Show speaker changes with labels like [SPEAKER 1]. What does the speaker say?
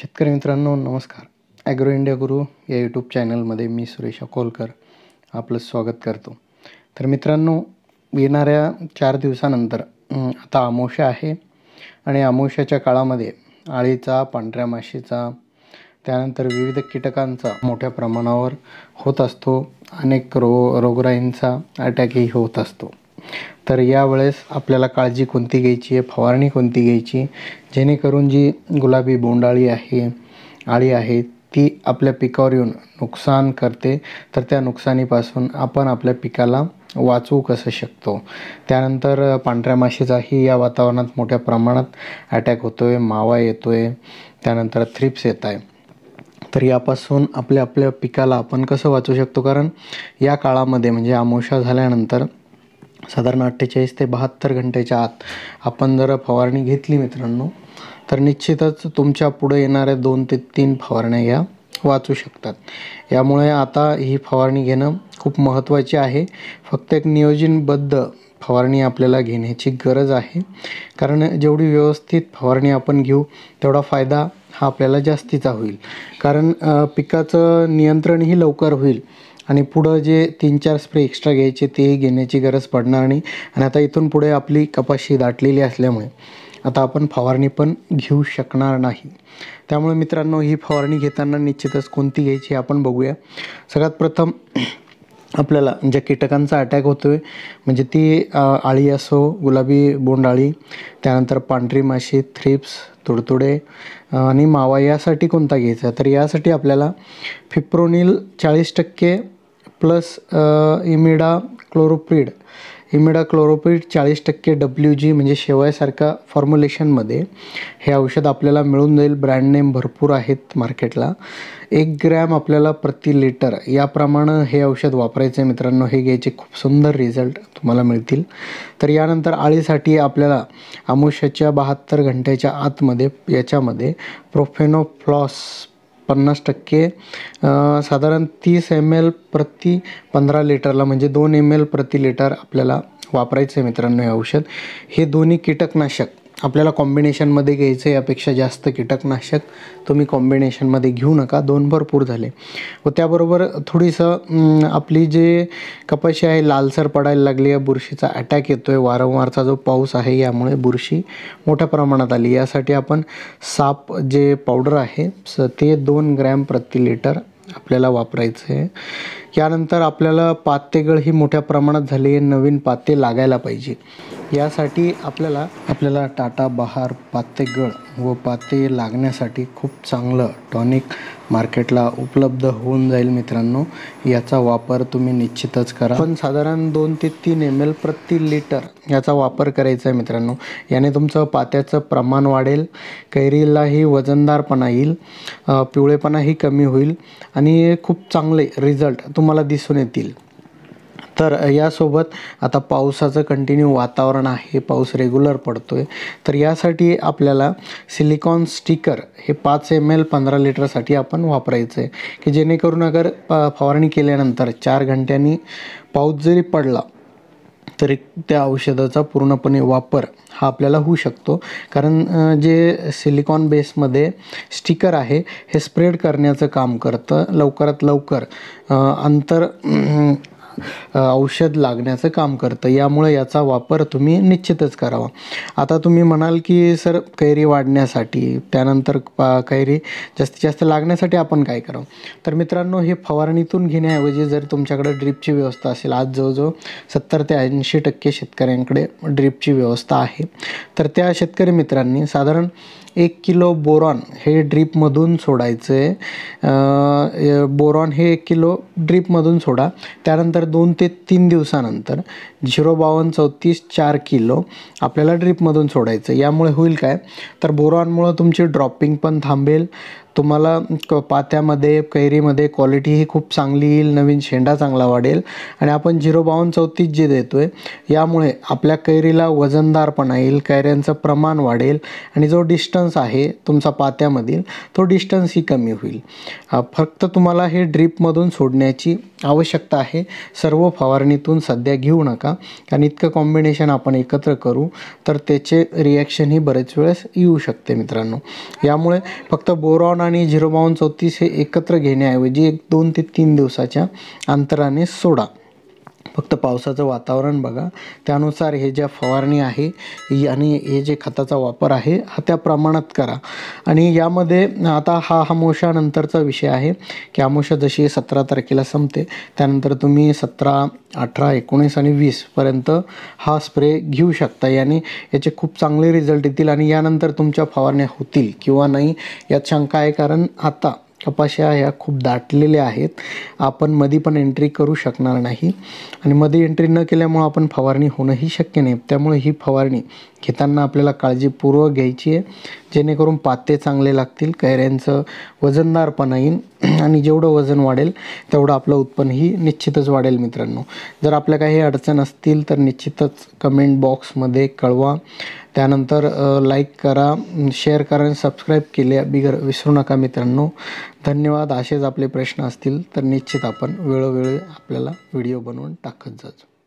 [SPEAKER 1] शेतकरी मित्रांनो नमस्कार ॲग्रो इंडिया गुरु या यूट्यूब चॅनलमध्ये मी सुरेश अकोलकर आपलं स्वागत करतो तर मित्रांनो येणाऱ्या चार दिवसानंतर आता आमोशा आहे आणि आमोशाच्या काळामध्ये आळीचा पांढऱ्या माशीचा त्यानंतर विविध कीटकांचा मोठ्या प्रमाणावर होत असतो अनेक रो रोगराईंचा अटॅकही होत असतो तर यावेळेस आपल्याला काळजी कोणती घ्यायची आहे फवारणी कोणती घ्यायची जेणेकरून जी गुलाबी बोंडाळी आहे आळी आहे ती आपल्या पिकावर येऊन नुकसान करते तर त्या नुकसानीपासून आपण आपल्या पिकाला वाचवू कसं शकतो त्यानंतर पांढऱ्या माशीचाही या वातावरणात मोठ्या प्रमाणात अटॅक होतो आहे मावा येतो आहे त्यानंतर थ्रिप्स येत आहे तर यापासून आपल्या आपल्या पिकाला आपण कसं वाचवू शकतो कारण या काळामध्ये म्हणजे आमोशा झाल्यानंतर साधारण अठ्ठेचाळीस ते बहात्तर घंट्याच्या आत आपण जर फवारणी घेतली मित्रांनो तर निश्चितच तुमच्या पुढे येणाऱ्या दोन ते तीन फवारण्या या वाचू शकतात यामुळे आता ही फवारणी घेणं खूप महत्त्वाचे आहे फक्त एक नियोजनबद्ध फवारणी आपल्याला घेण्याची गरज आहे कारण जेवढी व्यवस्थित फवारणी आपण घेऊ तेवढा फायदा हा आपल्याला जास्तीचा होईल कारण पिकाचं नियंत्रणही लवकर होईल आणि पुढं जे तीन चार स्प्रे एक्स्ट्रा घ्यायचे तेही घेण्याची गरज पडणार नाही आणि आता इथून पुढे आपली कपाशी दाटलेली असल्यामुळे आता आपण फवारणी पण घेऊ शकणार नाही त्यामुळे मित्रांनो ही फवारणी घेताना निश्चितच कोणती घ्यायची आपण बघूया सगळ्यात प्रथम आपल्याला ज्या कीटकांचा अटॅक होतो आहे म्हणजे ती आळी असो गुलाबी बोंडाळी त्यानंतर पांढरी माशी थ्रिप्स तुडतुडे आणि मावा यासाठी कोणता घ्यायचा तर यासाठी आपल्याला फिप्रोनिल चाळीस टक्के प्लस इमिडा क्लोरोप्रिड इमिडा क्लोरोप्रिड चाळीस टक्के डब्ल्यू जी म्हणजे शेवयासारख्या फॉर्म्युलेशनमध्ये हे औषध आपल्याला मिळून जाईल ब्रँड नेम भरपूर आहेत मार्केटला एक ग्रॅम आपल्याला प्रति लिटर याप्रमाणे हे औषध वापरायचं आहे मित्रांनो हे घ्यायचे खूप सुंदर रिझल्ट तुम्हाला मिळतील तर यानंतर आळीसाठी आपल्याला आमुष्याच्या बहात्तर घंट्याच्या आतमध्ये याच्यामध्ये प्रोफेनोफ्लॉस पन्नास टक्के साधारण तीस एम एल प्रति पंधरा लिटरला म्हणजे दोन एम एल प्रति लिटर आपल्याला वापरायचं आहे मित्रांनो हे औषध हे दोन्ही कीटकनाशक आपल्याला कॉम्बिनेशनमध्ये घ्यायचं यापेक्षा जास्त कीटकनाशक तुम्ही कॉम्बिनेशनमध्ये घेऊ नका दोन भरपूर झाले व त्याबरोबर थोडीसं आपली जे कपाशी आहे लालसर पडायला लागली आहे बुरशीचा अटॅक येतो आहे वारंवारचा जो पाऊस आहे यामुळे बुरशी मोठ्या प्रमाणात आली यासाठी आपण साप जे पावडर आहे स ते दोन ग्रॅम प्रति लिटर आपल्याला वापरायचं आहे यानंतर आपल्याला पातेगळ ही मोठ्या प्रमाणात झाली आहे नवीन पाते लागायला पाहिजे यासाठी आपल्याला आपल्याला टाटा बहार पातेगड व पाते लागण्यासाठी खूप चांगलं टॉनिक मार्केटला उपलब्ध होऊन जाईल मित्रांनो याचा वापर तुम्ही निश्चितच करा पण साधारण दोन ते तीन एम एल प्रति लिटर याचा वापर करायचा आहे मित्रांनो याने तुमचं पात्याचं प्रमाण वाढेल कैरीलाही वजनदारपणा येईल पिवळेपणाही कमी होईल आणि खूप चांगले रिझल्ट तुम्हाला दिसून येतील तर यासोबत आता पावसाचं कंटिन्यू वातावरण आहे पाऊस रेग्युलर पडतो आहे तर यासाठी आपल्याला सिलिकॉन स्टिकर हे पाच एम एल पंधरा लिटरसाठी आपण वापरायचं आहे की जेणेकरून अगर फवारणी केल्यानंतर चार घंट्यांनी पाऊस जरी पडला तरी त्या औषधाचा पूर्णपणे वापर हा आपल्याला होऊ शकतो कारण जे सिलिकॉन बेसमध्ये स्टिकर आहे हे स्प्रेड करण्याचं काम करतं लवकरात लवकर अंतर औषध लागण्याचं काम करतं यामुळे याचा वापर तुम्ही निश्चितच करावा आता तुम्ही म्हणाल की सर कैरी वाढण्यासाठी त्यानंतर कैरी जास्तीत जास्त लागण्यासाठी आपण काय करावं तर मित्रांनो हे फवारणीतून घेण्याऐवजी जर तुमच्याकडे ड्रीपची व्यवस्था असेल आज जवळजवळ सत्तर ते ऐंशी टक्के शेतकऱ्यांकडे ड्रीपची व्यवस्था आहे तर त्या शेतकरी मित्रांनी साधारण एक किलो बोरॉन हे ड्रीपमधून सोडायचं आहे बोरॉन हे एक किलो ड्रीपमधून सोडा त्यानंतर दोन ते तीन दिवसानंतर झिरो बावन्न चौतीस चार किलो आपल्याला ड्रीपमधून सोडायचं यामुळे होईल काय तर बोरॉनमुळं तुमची ड्रॉपिंग पण थांबेल तुम्हाला क पात्यामध्ये कैरीमध्ये क्वालिटी ही खूप चांगली येईल नवीन शेंडा चांगला वाढेल आणि आपण झिरो बावन्न चौतीस जे देतो आहे यामुळे आपल्या कैरीला वजनदारपणा येईल कैऱ्यांचं प्रमाण वाढेल आणि जो डिस्टन्स आहे तुमचा पात्यामधील तो डिस्टन्सही कमी होईल फक्त तुम्हाला हे ड्रीपमधून सोडण्याची आवश्यकता आहे सर्व फवारणीतून सध्या घेऊ नका कारण इतकं कॉम्बिनेशन आपण एकत्र करू तर त्याचे रिॲक्शनही बरेच वेळेस येऊ शकते मित्रांनो यामुळे फक्त बोरॉन आणि झिरो बावन्न चौतीस हे एकत्र घेण्याऐवजी एक दोन ते तीन दिवसाच्या अंतराने सोडा फक्त पावसाचं वातावरण बघा त्यानुसार हे ज्या फवारणी आहे आणि हे जे खताचा वापर आहे हा त्या प्रमाणात करा आणि यामध्ये आता हा हमोशानंतरचा विषय आहे की आमोशा जशी सतरा तारखेला संपते त्यानंतर तुम्ही सतरा अठरा एकोणीस आणि वीसपर्यंत हा स्प्रे घेऊ शकता याने याचे खूप चांगले रिझल्ट येतील आणि यानंतर तुमच्या फवारण्या होतील किंवा नाही यात शंका आहे कारण आता कपाशा ह्या खूप दाटलेल्या आहेत आपण मधी पण एंट्री करू शकणार नाही आणि मध्ये एंट्री न केल्यामुळं आपण फवारणी होणंही शक्य नाही त्यामुळे ही फवारणी घेताना आपल्याला काळजीपूर्वक घ्यायची आहे जेणेकरून पाते चांगले लागतील कैऱ्यांचं वजनदारपणा येईल आणि जेवढं वजन वाढेल तेवढं आपलं उत्पन्नही निश्चितच वाढेल मित्रांनो जर आपल्या काही अडचण असतील तर निश्चितच कमेंट बॉक्समध्ये कळवा त्यानंतर लाईक करा शेअर करा आणि सबस्क्राईब केल्या बिगर विसरू नका मित्रांनो धन्यवाद असेच आपले प्रश्न असतील तर निश्चित आपण वेळोवेळी आपल्याला व्हिडिओ बनवून टाकत जातो